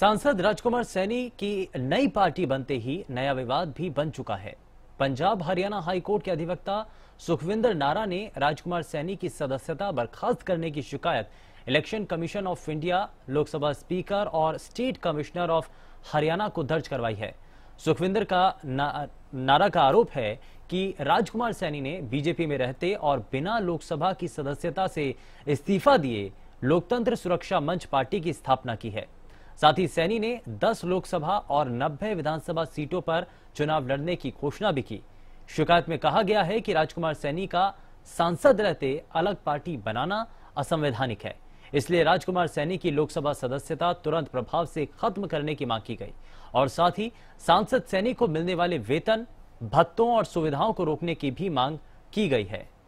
सांसद राजकुमार सैनी की नई पार्टी बनते ही नया विवाद भी बन चुका है पंजाब हरियाणा हाईकोर्ट के अधिवक्ता सुखविंदर नारा ने राजकुमार सैनी की सदस्यता बर्खास्त करने की शिकायत election commission of India Lok Sabha speaker और स्टेट कमिश्नर ऑफ हरियाणा को दर्ज करवाई है सुखविंदर का ना, नारा का आरोप है कि राजकुमार सैनी ने बीजेपी में रहते और बिना लोकसभा की सदस्यता से इस्तीफा दिए लोकतंत्र सुरक्षा मंच पार्टी की स्थापना की है साथ ही सैनी ने 10 लोकसभा और 90 विधानसभा सीटों पर चुनाव लड़ने की घोषणा भी की शिकायत में कहा गया है कि राजकुमार सैनी का सांसद रहते अलग पार्टी बनाना असंवैधानिक है इसलिए राजकुमार सैनी की लोकसभा सदस्यता तुरंत प्रभाव से खत्म करने की मांग की गई और साथ ही सांसद सैनी को मिलने वाले वेतन भत्तों और सुविधाओं को रोकने की भी मांग की गई है